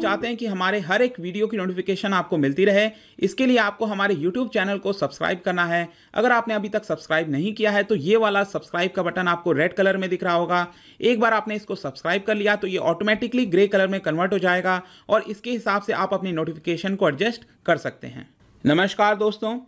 चाहते हैं कि हमारे हर एक वीडियो की नोटिफिकेशन आपको मिलती रहे इसके लिए आपको हमारे यूट्यूब चैनल को सब्सक्राइब करना है अगर आपने अभी तक सब्सक्राइब नहीं किया है तो ये वाला सब्सक्राइब का बटन आपको रेड कलर में दिख रहा होगा एक बार आपने इसको सब्सक्राइब कर लिया तो ये ऑटोमेटिकली ग्रे कलर में कन्वर्ट हो जाएगा और इसके हिसाब से आप अपनी नोटिफिकेशन को एडजस्ट कर सकते हैं नमस्कार दोस्तों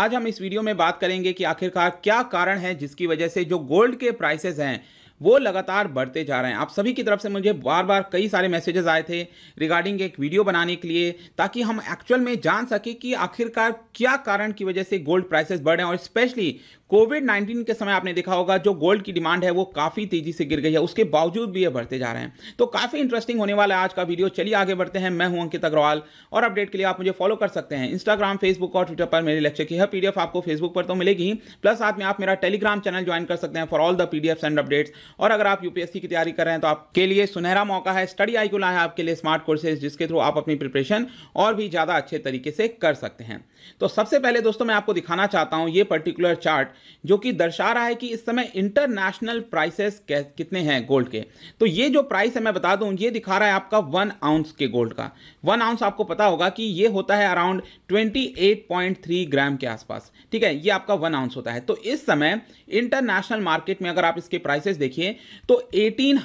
आज हम इस वीडियो में बात करेंगे कि आखिरकार क्या कारण है जिसकी वजह से जो गोल्ड के प्राइसेज हैं वो लगातार बढ़ते जा रहे हैं आप सभी की तरफ से मुझे बार बार कई सारे मैसेजेस आए थे रिगार्डिंग एक वीडियो बनाने के लिए ताकि हम एक्चुअल में जान सके कि आखिरकार क्या कारण की वजह से गोल्ड प्राइसेस बढ़ रहे हैं और स्पेशली कोविड 19 के समय आपने देखा होगा जो गोल्ड की डिमांड है वो काफ़ी तेजी से गिर गई है उसके बावजूद भी ये बढ़ते जा रहे हैं तो काफ़ी इंटरेस्टिंग होने वाला है आज का वीडियो चलिए आगे बढ़ते हैं मैं हूं अंकित अग्रवाल और अपडेट के लिए आप मुझे फॉलो कर सकते हैं इंस्टाग्राम फेसबुक और ट्विटर पर मेरे लेक्चर की हर पी आपको फेसबुक पर तो मिलेगी प्लस साथ में आप मेरा टेलीग्राम चैनल ज्वाइन कर सकते हैं for all the P and updates और अगर आप यूपीएससी की तैयारी कर रहे हैं तो आपके लिए सुनहरा मौका है स्टडी आई को है आपके लिए स्मार्ट कोर्सेज जिसके थ्रू आप अपनी प्रिपरेशन और भी ज़्यादा अच्छे तरीके से कर सकते हैं तो सबसे पहले दोस्तों मैं आपको दिखाना चाहता हूँ ये पर्टिकुलर चार्ट जो कि दर्शा रहा है कि इस समय इंटरनेशनल प्राइसेस कितने हैं गोल्ड के तो ये जो प्राइस है मैं बता दूं ये दिखा रहा है आपका वन आउंस के गोल्ड का वन आउंस आपको पता होगा कि ये होता है अराउंड 28.3 ग्राम के आसपास ठीक है ये आपका वन आउंस होता है तो इस समय इंटरनेशनल मार्केट में अगर आप इसके प्राइसेस देखिए तो एटीन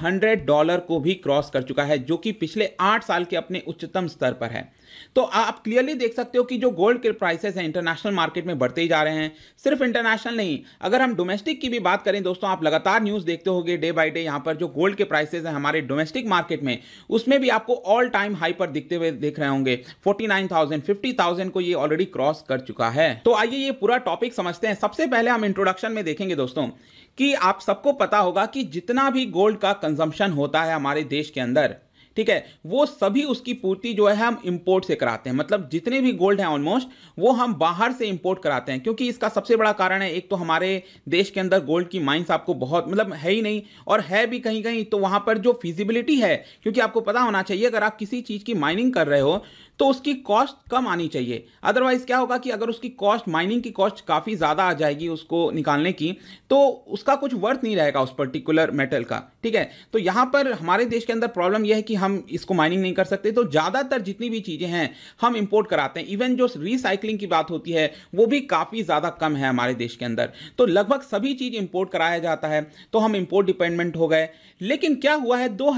डॉलर को भी क्रॉस कर चुका है जो कि पिछले आठ साल के अपने उच्चतम स्तर पर है तो आप क्लियरली देख सकते हो कि जो गोल्ड के प्राइसेस हैं इंटरनेशनल मार्केट में बढ़ते ही जा रहे हैं सिर्फ इंटरनेशनल नहीं अगर हम डोमेस्टिक की भी बात करें दोस्तों आप लगातार न्यूज़ देखते होगे डे बाई डे यहाँ पर जो गोल्ड के प्राइसेस हैं हमारे डोमेस्टिक मार्केट में उसमें भी आपको ऑल टाइम हाई पर दिखते हुए देख रहे होंगे फोर्टी नाइन को ये ऑलरेडी क्रॉस कर चुका है तो आइए ये पूरा टॉपिक समझते हैं सबसे पहले हम इंट्रोडक्शन में देखेंगे दोस्तों कि आप सबको पता होगा कि जितना भी गोल्ड का कंजम्पशन होता है हमारे देश के अंदर ठीक है वो सभी उसकी पूर्ति जो है हम इंपोर्ट से कराते हैं मतलब जितने भी गोल्ड हैं ऑलमोस्ट वो हम बाहर से इंपोर्ट कराते हैं क्योंकि इसका सबसे बड़ा कारण है एक तो हमारे देश के अंदर गोल्ड की माइंस आपको बहुत मतलब है ही नहीं और है भी कहीं कहीं तो वहाँ पर जो फिजिबिलिटी है क्योंकि आपको पता होना चाहिए अगर आप किसी चीज़ की माइनिंग कर रहे हो तो उसकी कॉस्ट कम आनी चाहिए अदरवाइज़ क्या होगा कि अगर उसकी कॉस्ट माइनिंग की कॉस्ट काफ़ी ज़्यादा आ जाएगी उसको निकालने की तो उसका कुछ वर्थ नहीं रहेगा उस पर्टिकुलर मेटल का ठीक है तो यहाँ पर हमारे देश के अंदर प्रॉब्लम यह है कि हम इसको माइनिंग नहीं कर सकते तो ज़्यादातर जितनी भी चीज़ें हैं हम इम्पोर्ट कराते हैं इवन जो रिसाइकलिंग की बात होती है वो भी काफ़ी ज़्यादा कम है हमारे देश के अंदर तो लगभग सभी चीज़ इम्पोर्ट कराया जाता है तो हम इम्पोर्ट डिपेंडेंट हो गए लेकिन क्या हुआ है दो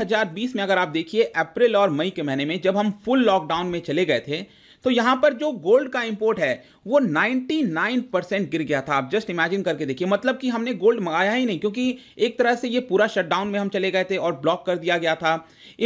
में अगर आप देखिए अप्रैल और मई के महीने में जब हम फुल लॉकडाउन में चले गए थे तो यहां पर जो गोल्ड का इंपोर्ट है वो 99 परसेंट गिर गया था आप जस्ट इमेजिन करके देखिए मतलब कि हमने गोल्ड मंगाया ही नहीं क्योंकि एक तरह से ये पूरा शटडाउन में हम चले गए थे और ब्लॉक कर दिया गया था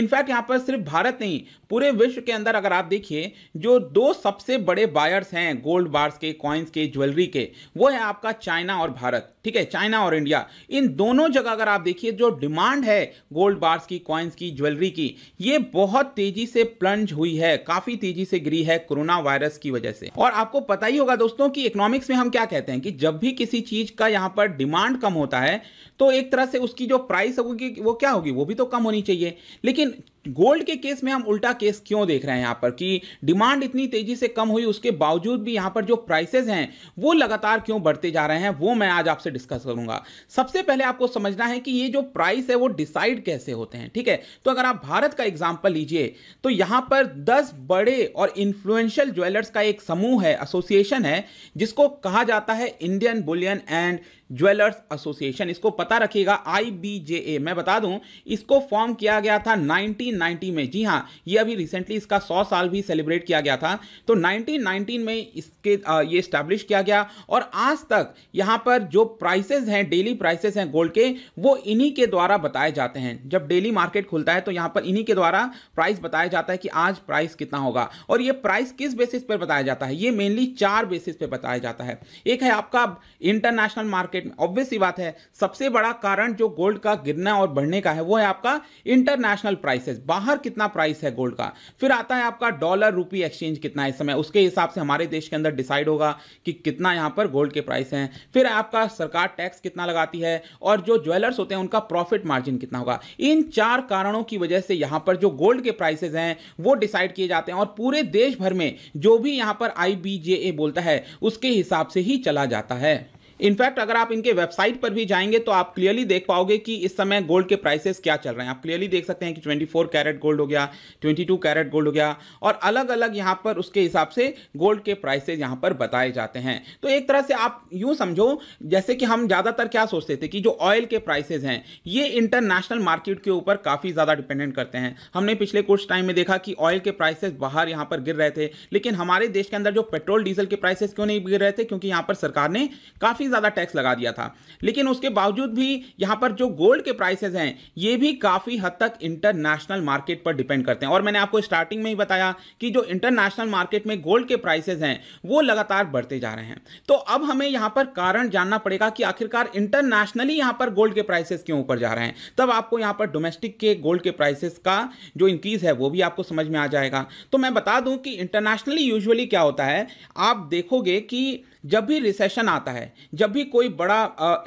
इनफैक्ट यहां पर सिर्फ भारत नहीं पूरे विश्व के अंदर अगर आप देखिए जो दो सबसे बड़े बायर्स हैं गोल्ड बार्स के कॉइन्स के ज्वेलरी के वो है आपका चाइना और भारत ठीक है चाइना और इंडिया इन दोनों जगह अगर आप देखिए जो डिमांड है गोल्ड बार्स की कॉइन्स की ज्वेलरी की ये बहुत तेजी से प्लंज हुई है काफी तेजी से गिरी है कोरोना वायरस की वजह से और आपको पता ही होगा दोस्तों कि इकोनॉमिक्स में हम क्या कहते हैं कि जब भी किसी चीज का यहां पर डिमांड कम होता है तो एक तरह से उसकी जो प्राइस होगी वो क्या होगी वो भी तो कम होनी चाहिए लेकिन गोल्ड के केस में हम उल्टा केस क्यों देख रहे हैं यहाँ पर कि डिमांड इतनी तेजी से कम हुई उसके बावजूद भी यहाँ पर जो प्राइसेस हैं वो लगातार क्यों बढ़ते जा रहे हैं वो मैं आज आपसे डिस्कस करूंगा सबसे पहले आपको समझना है कि ये जो प्राइस है वो डिसाइड कैसे होते हैं ठीक है तो अगर आप भारत का एग्जाम्पल लीजिए तो यहाँ पर दस बड़े और इन्फ्लुएंशियल ज्वेलर्स का एक समूह है एसोसिएशन है जिसको कहा जाता है Indian bullion and jewellers association इसको पता रखिएगा आई मैं बता दूं इसको फॉर्म किया गया था नाइनटीन 1990 में जी हाँ ये अभी रिसेंटली इसका 100 साल भी सेलिब्रेट किया गया था तो 1919 में इसके आ, ये स्टैब्लिश किया गया और आज तक यहाँ पर जो प्राइसेस हैं डेली प्राइसेस हैं गोल्ड के वो इन्हीं के द्वारा बताए जाते हैं जब डेली मार्केट खुलता है तो यहाँ पर इन्हीं के द्वारा प्राइस बताया जाता है कि आज प्राइस कितना होगा और ये प्राइस किस बेसिस पर बताया जाता है ये मेनली चार बेसिस पर बताया जाता है एक है आपका इंटरनेशनल मार्केट में ऑब्वियस ही बात है सबसे बड़ा कारण जो गोल्ड का गिरना और बढ़ने का है वो है आपका इंटरनेशनल प्राइसेस बाहर कितना प्राइस है गोल्ड का फिर आता है आपका डॉलर रुपी एक्सचेंज कितना है इस समय उसके हिसाब से हमारे देश के अंदर डिसाइड होगा कि कितना यहाँ पर गोल्ड के प्राइस हैं फिर आपका सरकार टैक्स कितना लगाती है और जो ज्वेलर्स होते हैं उनका प्रॉफिट मार्जिन कितना होगा इन चार कारणों की वजह से यहाँ पर जो गोल्ड के प्राइसेज हैं वो डिसाइड किए जाते हैं और पूरे देश भर में जो भी यहाँ पर आई बोलता है उसके हिसाब से ही चला जाता है इनफैक्ट अगर आप इनके वेबसाइट पर भी जाएंगे तो आप क्लियरली देख पाओगे कि इस समय गोल्ड के प्राइसेस क्या चल रहे हैं आप क्लियरली देख सकते हैं कि 24 कैरेट गोल्ड हो गया 22 कैरेट गोल्ड हो गया और अलग अलग यहाँ पर उसके हिसाब से गोल्ड के प्राइसेस यहाँ पर बताए जाते हैं तो एक तरह से आप यूँ समझो जैसे कि हम ज़्यादातर क्या सोचते थे कि जो ऑयल के प्राइसेज हैं ये इंटरनेशनल मार्केट के ऊपर काफ़ी ज़्यादा डिपेंडेंट करते हैं हमने पिछले कुछ टाइम में देखा कि ऑयल के प्राइसेस बाहर यहाँ पर गिर रहे थे लेकिन हमारे देश के अंदर जो पेट्रोल डीजल के प्राइसेस क्यों नहीं गिर रहे थे क्योंकि यहाँ पर सरकार ने काफ़ी काफ़ी ज़्यादा टैक्स लगा दिया था लेकिन उसके बावजूद भी यहाँ पर जो गोल्ड के प्राइसेज हैं ये भी काफ़ी हद तक इंटरनेशनल मार्केट पर डिपेंड करते हैं और मैंने आपको स्टार्टिंग में ही बताया कि जो इंटरनेशनल मार्केट में गोल्ड के प्राइसेज हैं वो लगातार बढ़ते जा रहे हैं तो अब हमें यहाँ पर कारण जानना पड़ेगा कि आखिरकार इंटरनेशनली यहाँ पर गोल्ड के प्राइसेज क्यों ऊपर जा रहे हैं तब आपको यहाँ पर डोमेस्टिक के गोल्ड के प्राइसेज का जो इंक्रीज है वो भी आपको समझ में आ जाएगा तो मैं बता दूँ कि इंटरनेशनली यूजुअली क्या होता है आप देखोगे कि जब भी रिसेशन आता है जब भी कोई बड़ा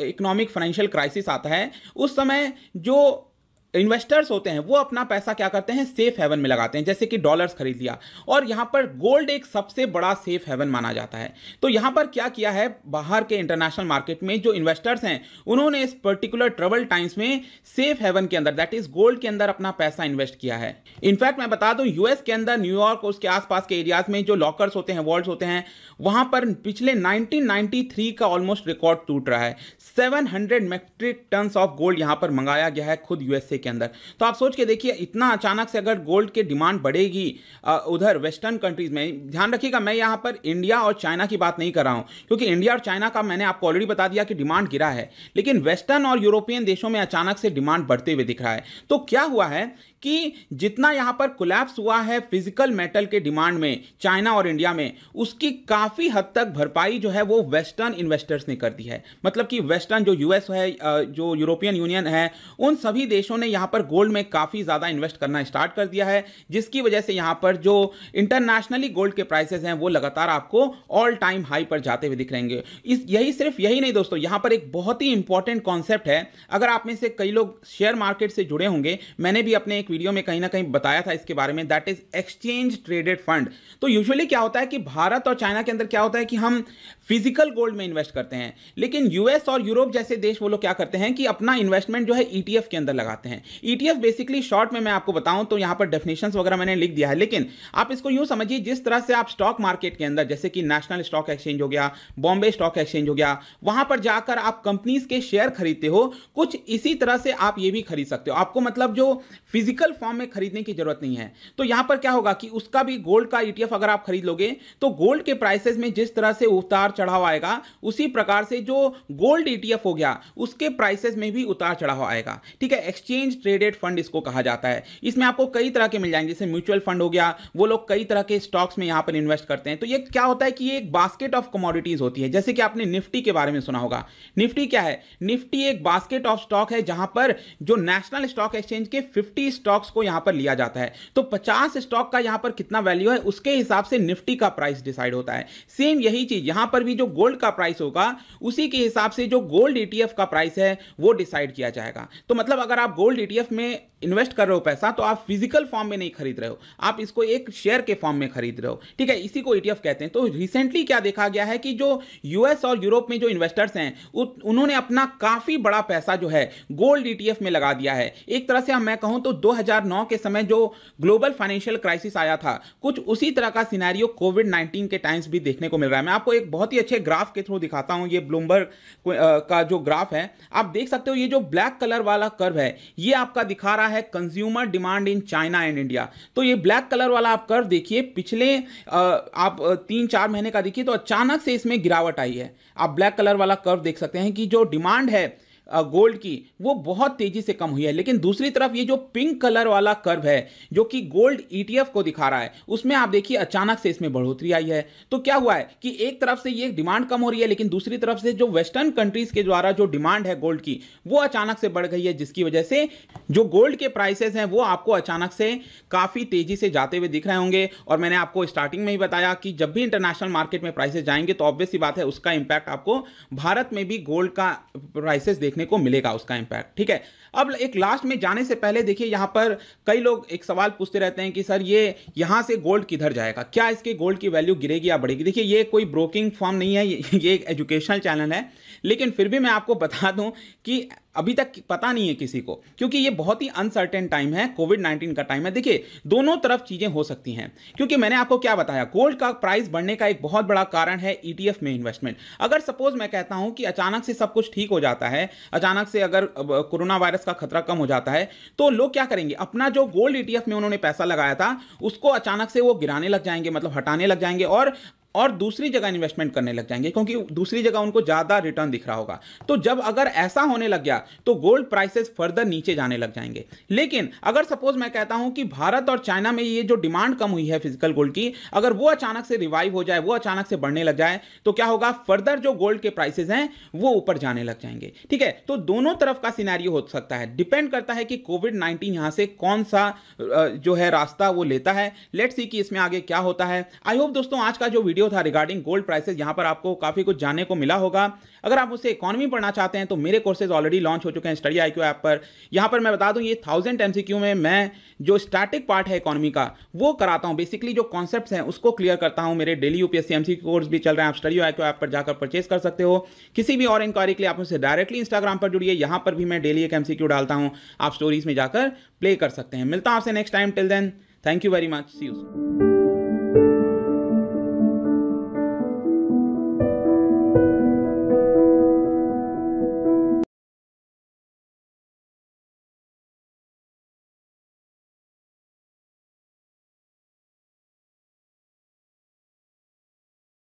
इकोनॉमिक फाइनेंशियल क्राइसिस आता है उस समय जो इन्वेस्टर्स होते हैं वो अपना पैसा क्या करते हैं सेफ हेवन में लगाते हैं जैसे कि डॉलर्स खरीद लिया और यहाँ पर गोल्ड एक सबसे बड़ा सेफ हेवन माना जाता है तो यहाँ पर क्या किया है बाहर के इंटरनेशनल मार्केट में जो इन्वेस्टर्स हैं उन्होंने इस पर्टिकुलर ट्रबल टाइम्स में सेफ हेवन के अंदर दैट इज गोल्ड के अंदर अपना पैसा इन्वेस्ट किया है इनफैक्ट मैं बता दूं यूएस के अंदर न्यूयॉर्क और उसके आसपास के एरियाज में जो लॉकर्स होते हैं वॉल्ट होते हैं वहां पर पिछले नाइनटीन का ऑलमोस्ट रिकॉर्ड टूट रहा है hundred metric ton of gold यहां पर मंगाया गया है खुद यूएसए पैसे के अंदर तो आप सोच के देखिए इतना अचानक से अगर गोल्ड की डिमांड बढ़ेगी उधर वेस्टर्न कंट्रीज़ में ध्यान रखिएगा मैं यहाँ पर इंडिया और चाइना की बात नहीं कर रहा हूँ क्योंकि इंडिया और चाइना का मैंने आपको ऑलरेडी बता दिया कि डिमांड गिरा है लेकिन वेस्टर्न और यूरोपियन देशों में अचानक से डिमांड बढ़ते हुए दिख रहा है तो क्या हुआ है कि जितना यहाँ पर कोलैप्स हुआ है फिजिकल मेटल के डिमांड में चाइना और इंडिया में उसकी काफ़ी हद तक भरपाई जो है वो वेस्टर्न इन्वेस्टर्स ने कर दी है मतलब कि वेस्टर्न जो यूएस है जो यूरोपियन यूनियन है उन सभी देशों ने यहाँ पर गोल्ड में काफ़ी ज़्यादा इन्वेस्ट करना स्टार्ट कर दिया है जिसकी वजह से यहाँ पर जो इंटरनेशनली गोल्ड के प्राइसेस हैं वो लगातार आपको ऑल टाइम हाई पर जाते हुए दिख रहे हैं इस यही सिर्फ यही नहीं दोस्तों यहाँ पर एक बहुत ही इंपॉर्टेंट कॉन्सेप्ट है अगर आप में से कई लोग शेयर मार्केट से जुड़े होंगे मैंने भी अपने एक वीडियो में कहीं ना कहीं बताया था इसके बारे में that is exchange traded fund तो यूजुअली क्या होता है कि भारत और चाइना के अंदर क्या होता है कि हम फिजिकल गोल्ड में इन्वेस्ट करते हैं लेकिन यूएस और यूरोप जैसे देश वो लोग क्या करते हैं कि अपना इन्वेस्टमेंट जो है ईटीएफ e के अंदर लगाते हैं ईटीएफ बेसिकली शॉर्ट में मैं आपको बताऊं तो यहां पर डेफिनेशन वगैरह मैंने लिख दिया है लेकिन आप इसको यूं समझिए जिस तरह से आप स्टॉक मार्केट के अंदर जैसे कि नेशनल स्टॉक एक्सचेंज हो गया बॉम्बे स्टॉक एक्सचेंज हो गया वहां पर जाकर आप कंपनीज के शेयर खरीदते हो कुछ इसी तरह से आप ये भी खरीद सकते हो आपको मतलब जो फिजिकल फॉर्म में खरीदने की जरूरत नहीं है तो यहां पर क्या होगा कि उसका भी गोल्ड का ईटीएफ e अगर आप खरीद लोगे तो गोल्ड के प्राइसेस में जिस तरह से उतार चढ़ाव आएगा उसी प्रकार से जो गोल्ड ईटीएफ e हो गया उसके प्राइसेस में भी उतार चढ़ाव आएगा ठीक है एक्सचेंज ट्रेडेड फंड इसको कहा जाता है इसमें आपको कई तरह के मिल जाएंगे जैसे म्यूचुअल फंड हो गया वो लोग कई तरह के स्टॉक्स में यहाँ पर इन्वेस्ट करते हैं तो ये क्या होता है कि ये एक बास्केट ऑफ कमोडिटीज होती है जैसे कि आपने निफ्टी के बारे में सुना होगा निफ्टी क्या है निफ्टी एक बास्केट ऑफ स्टॉक है जहां पर जो नेशनल स्टॉक एक्सचेंज के फिफ्टी स्टॉक्स को यहां पर लिया जाता है तो पचास स्टॉक का यहां पर कितना वैल्यू है उसके हिसाब से निफ्टी का प्राइस डिसाइड होता है सेम यही चीज यहां पर भी जो गोल्ड का प्राइस होगा उसी के हिसाब से जो गोल्ड ईटीएफ e का प्राइस है वो डिसाइड किया जाएगा तो मतलब अगर आप गोल्ड ईटीएफ e में इन्वेस्ट कर रहे हो पैसा तो आप फिजिकल फॉर्म में नहीं खरीद रहे हो आप इसको एक शेयर के फॉर्म में खरीद रहे हो ठीक है इसी को ईटीएफ e कहते हैं तो रिसेंटली क्या देखा गया है कि जो यूएस और यूरोप में जो इन्वेस्टर्स हैं उन्होंने अपना काफ़ी बड़ा पैसा जो है गोल्ड ईटीएफ e में लगा दिया है एक तरह से मैं कहूँ तो दो के समय जो ग्लोबल फाइनेंशियल क्राइसिस आया था कुछ उसी तरह का सीनारियो कोविड नाइन्टीन के टाइम्स भी देखने को मिल रहा है मैं आपको एक बहुत ही अच्छे ग्राफ के थ्रू दिखाता हूँ ये ब्लूमबर्ग का जो ग्राफ है आप देख सकते हो ये जो ब्लैक कलर वाला कर्व है ये आपका दिखा रहा है है consumer demand in China and India तो ये ब्लैक कलर वाला आप कर देखिए पिछले आप तीन चार महीने का देखिए तो अचानक से इसमें गिरावट आई है आप ब्लैक कलर वाला कर्व देख सकते हैं कि जो डिमांड है गोल्ड की वो बहुत तेजी से कम हुई है लेकिन दूसरी तरफ ये जो पिंक कलर वाला कर्व है जो कि गोल्ड ईटीएफ e को दिखा रहा है उसमें आप देखिए अचानक से इसमें बढ़ोतरी आई है तो क्या हुआ है कि एक तरफ से ये डिमांड कम हो रही है लेकिन दूसरी तरफ से जो वेस्टर्न कंट्रीज के द्वारा जो डिमांड है गोल्ड की वो अचानक से बढ़ गई है जिसकी वजह से जो गोल्ड के प्राइसेस हैं वो आपको अचानक से काफ़ी तेजी से जाते हुए दिख रहे होंगे और मैंने आपको स्टार्टिंग में ही बताया कि जब भी इंटरनेशनल मार्केट में प्राइसेस जाएंगे तो ऑब्वियस ही बात है उसका इंपैक्ट आपको भारत में भी गोल्ड का प्राइसेस देख देखने को मिलेगा उसका इम्पैक्ट ठीक है अब एक लास्ट में जाने से पहले देखिए यहाँ पर कई लोग एक सवाल पूछते रहते हैं कि सर ये यहाँ से गोल्ड किधर जाएगा क्या इसके गोल्ड की वैल्यू गिरेगी या बढ़ेगी देखिए ये कोई ब्रोकिंग फॉर्म नहीं है ये, ये एक एजुकेशनल चैनल है लेकिन फिर भी मैं आपको बता दूँ कि अभी तक पता नहीं है किसी को क्योंकि ये बहुत ही अनसर्टेन टाइम है कोविड नाइन्टीन का टाइम है देखिए दोनों तरफ चीज़ें हो सकती हैं क्योंकि मैंने आपको क्या बताया गोल्ड का प्राइस बढ़ने का एक बहुत बड़ा कारण है ई e में इन्वेस्टमेंट अगर सपोज मैं कहता हूँ कि अचानक से सब कुछ ठीक हो जाता है अचानक से अगर कोरोना वायरस का खतरा कम हो जाता है तो लोग क्या करेंगे अपना जो गोल्ड ई e में उन्होंने पैसा लगाया था उसको अचानक से वो गिराने लग जाएंगे मतलब हटाने लग जाएंगे और और दूसरी जगह इन्वेस्टमेंट करने लग जाएंगे क्योंकि दूसरी जगह उनको ज़्यादा रिटर्न दिख रहा होगा तो जब अगर ऐसा होने लग गया तो गोल्ड प्राइसेस फर्दर नीचे जाने लग जाएंगे लेकिन अगर सपोज मैं कहता हूं कि भारत और चाइना में ये जो डिमांड कम हुई है फिजिकल गोल्ड की अगर वो अचानक से रिवाइव हो जाए वो अचानक से बढ़ने लग जाए तो क्या होगा फर्दर जो गोल्ड के प्राइसेस हैं वो ऊपर जाने लग जाएंगे ठीक है तो दोनों तरफ का सिनेरियो हो सकता है डिपेंड करता है कि कोविड नाइन्टीन यहां से कौन सा जो है रास्ता वो लेता है लेट सी कि इसमें आगे क्या होता है आई होप दोस्तों आज का जो वीडियो वीडियो था रिगार्डिंग गोल्ड प्राइसेस यहाँ पर आपको काफ़ी कुछ जानने को मिला होगा अगर आप उसे इकॉनमी पढ़ना चाहते हैं तो मेरे कोर्सेज ऑलरेडी लॉन्च हो चुके हैं स्टडी आई ऐप पर यहाँ पर मैं बता दूँ ये थाउजेंड एम में मैं जो स्टैटिक पार्ट है इकॉनमी का वो कराता हूँ बेसिकली जो कॉन्सेप्ट हैं उसको क्लियर करता हूँ मेरे डेली यूपीएससी एम कोर्स भी चल रहे हैं आप स्टडी आई ऐप पर जाकर परचेज कर सकते हो किसी भी और इंक्वायरी के लिए आप उसे डायरेक्टली इंस्टाग्राम पर जुड़िए यहाँ पर भी मैं डेली एक एम डालता हूँ आप स्टोरीज में जाकर प्ले कर सकते हैं मिलता हूँ आपसे next time till then thank you very much see you